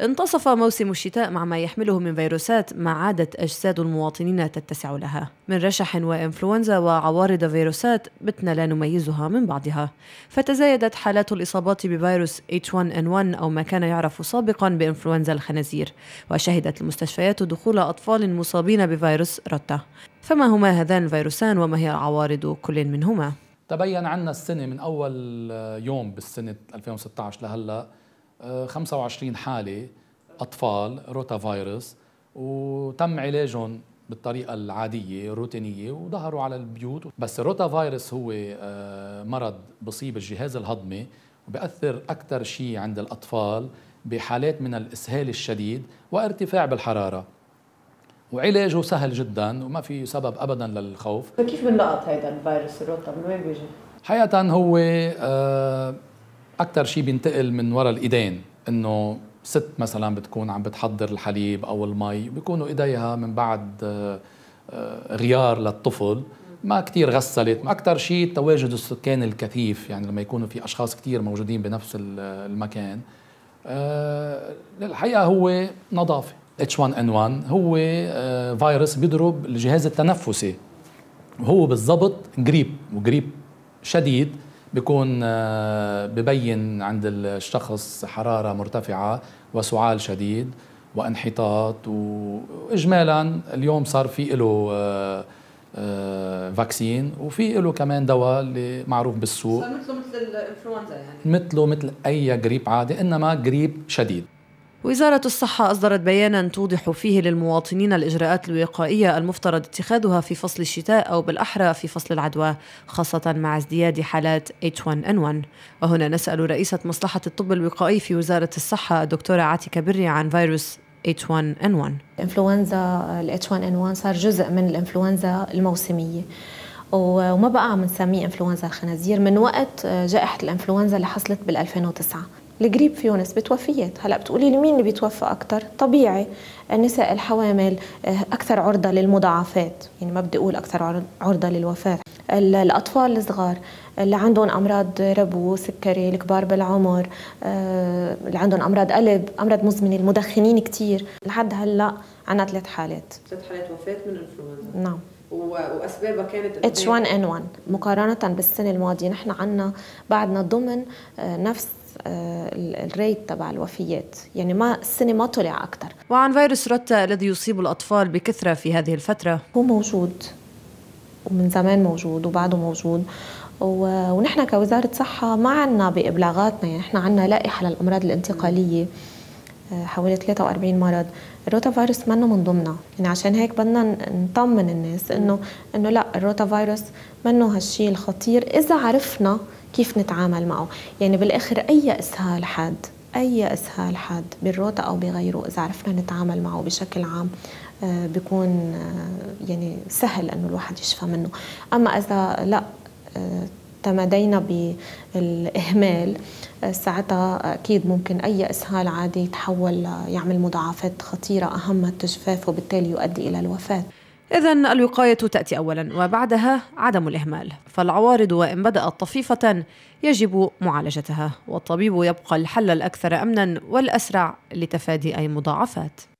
انتصف موسم الشتاء مع ما يحمله من فيروسات ما عادت أجساد المواطنين تتسع لها من رشح وإنفلونزا وعوارض فيروسات بتنا لا نميزها من بعضها فتزايدت حالات الإصابات بفيروس H1N1 أو ما كان يعرف سابقا بإنفلونزا الخنازير وشهدت المستشفيات دخول أطفال مصابين بفيروس روتا فما هما هذان الفيروسان وما هي عوارض كل منهما؟ تبين عنا السنة من أول يوم بالسنة 2016 لهلأ 25 آه، حاله اطفال روتا فيروس وتم علاجهم بالطريقه العاديه الروتينيه وظهروا على البيوت بس الروتا فيروس هو آه، مرض بصيب الجهاز الهضمي وبأثر اكثر شيء عند الاطفال بحالات من الاسهال الشديد وارتفاع بالحراره وعلاجه سهل جدا وما في سبب ابدا للخوف كيف بنلقط هيدا الفيروس الروتا من وين بيجي حقيقه هو آه، اكثر شيء بينتقل من وراء الايدين انه ست مثلا بتكون عم بتحضر الحليب او المي بيكونوا ايديها من بعد غيار آه، للطفل ما كتير غسلت أكثر شيء تواجد السكان الكثيف يعني لما يكونوا في أشخاص كتير موجودين بنفس المكان الحقيقة آه، هو نظافة H1N1 هو آه، فيروس بيضرب الجهاز التنفسي وهو بالضبط جريب وجريب شديد بيكون آه، ببين عند الشخص حرارة مرتفعة وسعال شديد وانحطاط واجمالا اليوم صار في له آه، آه، فاكسين وفي له كمان دواء اللي معروف بالسوق مثله مثل الانفلونزا يعني مثله مثل اي جريب عادي انما جريب شديد وزارة الصحة أصدرت بيانا توضح فيه للمواطنين الإجراءات الوقائية المفترض اتخاذها في فصل الشتاء أو بالأحرى في فصل العدوى خاصة مع ازدياد حالات H1N1 وهنا نسأل رئيسة مصلحة الطب الوقائي في وزارة الصحة الدكتورة عاتكة بري عن فيروس H1N1 الإنفلونزا H1N1 صار جزء من الإنفلونزا الموسمية وما بقى عم نسميه انفلونزا الخنازير من وقت آه، جائحة الانفلونزا اللي حصلت بال 2009 القريب فيه نسبة وفيات هلا بتقولي لي مين اللي بيتوفى أكثر طبيعي النساء الحوامل آه، أكثر عرضة للمضاعفات يعني ما بدي أقول أكثر عرضة للوفاة الأطفال الصغار اللي عندهم أمراض ربو سكري الكبار بالعمر آه، اللي عندهم أمراض قلب أمراض مزمنة المدخنين كتير لحد هلأ عنا ثلاث حالات ثلاث حالات وفاة من إنفلونزا نعم واسبابها كانت اتش 1 ان 1 مقارنه بالسنه الماضيه نحن عندنا بعدنا ضمن آه، نفس آه، الريت تبع الوفيات يعني ما السنه ما طلع اكثر وعن فيروس روتا الذي يصيب الاطفال بكثره في هذه الفتره هو موجود ومن زمان موجود وبعده موجود ونحن كوزاره صحه ما عندنا بابلاغاتنا يعني نحن عندنا لائحه للامراض الانتقاليه آه، حوالي 43 مرض الروتا فيروس منه من ضمنها يعني عشان هيك بدنا نطمن الناس انه انه لا الروتا فيروس منه هالشيء الخطير اذا عرفنا كيف نتعامل معه يعني بالاخر اي اسهال حاد اي اسهال حاد بالروتا او بغيره اذا عرفنا نتعامل معه بشكل عام آه، بيكون آه، يعني سهل انه الواحد يشفى منه اما اذا لا آه، تمادينا بالاهمال ساعتها اكيد ممكن اي اسهال عادي يتحول يعمل مضاعفات خطيره اهمها التجفاف وبالتالي يؤدي الى الوفاه إذا الوقاية تأتي أولا وبعدها عدم الإهمال فالعوارض وإن بدأت طفيفة يجب معالجتها والطبيب يبقى الحل الأكثر أمنا والأسرع لتفادي أي مضاعفات